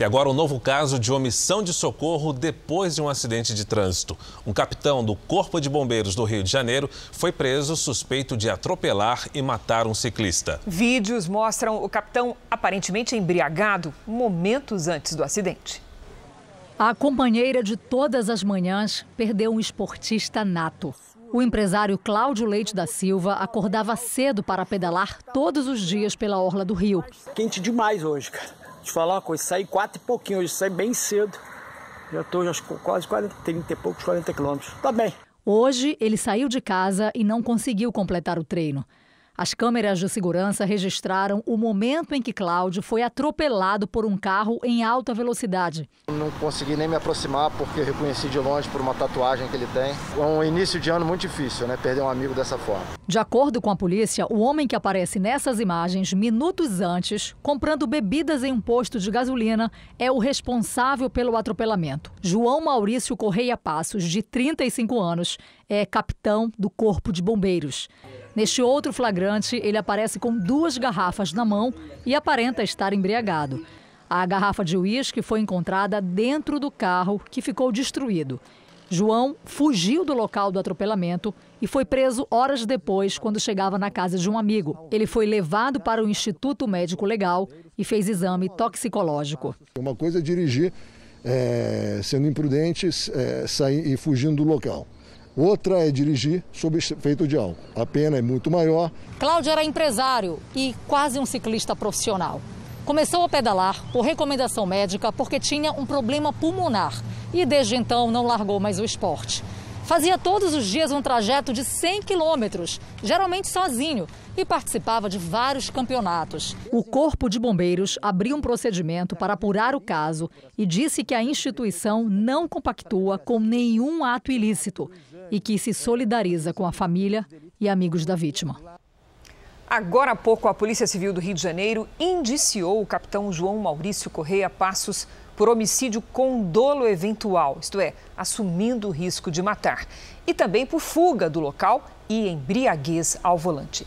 E agora um novo caso de omissão de socorro depois de um acidente de trânsito. Um capitão do Corpo de Bombeiros do Rio de Janeiro foi preso suspeito de atropelar e matar um ciclista. Vídeos mostram o capitão aparentemente embriagado momentos antes do acidente. A companheira de todas as manhãs perdeu um esportista nato. O empresário Cláudio Leite da Silva acordava cedo para pedalar todos os dias pela orla do Rio. Quente demais hoje, cara. Te falar uma coisa, saí quatro e pouquinho hoje, saí bem cedo. Já estou quase 40, 30 e poucos, 40 quilômetros. Tá bem. Hoje ele saiu de casa e não conseguiu completar o treino. As câmeras de segurança registraram o momento em que Cláudio foi atropelado por um carro em alta velocidade. Não consegui nem me aproximar porque reconheci de longe por uma tatuagem que ele tem. É um início de ano muito difícil, né? Perder um amigo dessa forma. De acordo com a polícia, o homem que aparece nessas imagens minutos antes, comprando bebidas em um posto de gasolina, é o responsável pelo atropelamento. João Maurício Correia Passos, de 35 anos, é capitão do Corpo de Bombeiros. Neste outro flagrante, ele aparece com duas garrafas na mão e aparenta estar embriagado. A garrafa de uísque foi encontrada dentro do carro, que ficou destruído. João fugiu do local do atropelamento e foi preso horas depois, quando chegava na casa de um amigo. Ele foi levado para o Instituto Médico Legal e fez exame toxicológico. Uma coisa é dirigir é, sendo imprudente é, sair e fugindo do local. Outra é dirigir sob efeito de álcool. A pena é muito maior. Cláudio era empresário e quase um ciclista profissional. Começou a pedalar por recomendação médica porque tinha um problema pulmonar e desde então não largou mais o esporte. Fazia todos os dias um trajeto de 100 quilômetros, geralmente sozinho, e participava de vários campeonatos. O Corpo de Bombeiros abriu um procedimento para apurar o caso e disse que a instituição não compactua com nenhum ato ilícito e que se solidariza com a família e amigos da vítima. Agora há pouco, a Polícia Civil do Rio de Janeiro indiciou o capitão João Maurício Correia Passos por homicídio com dolo eventual, isto é, assumindo o risco de matar, e também por fuga do local e embriaguez ao volante.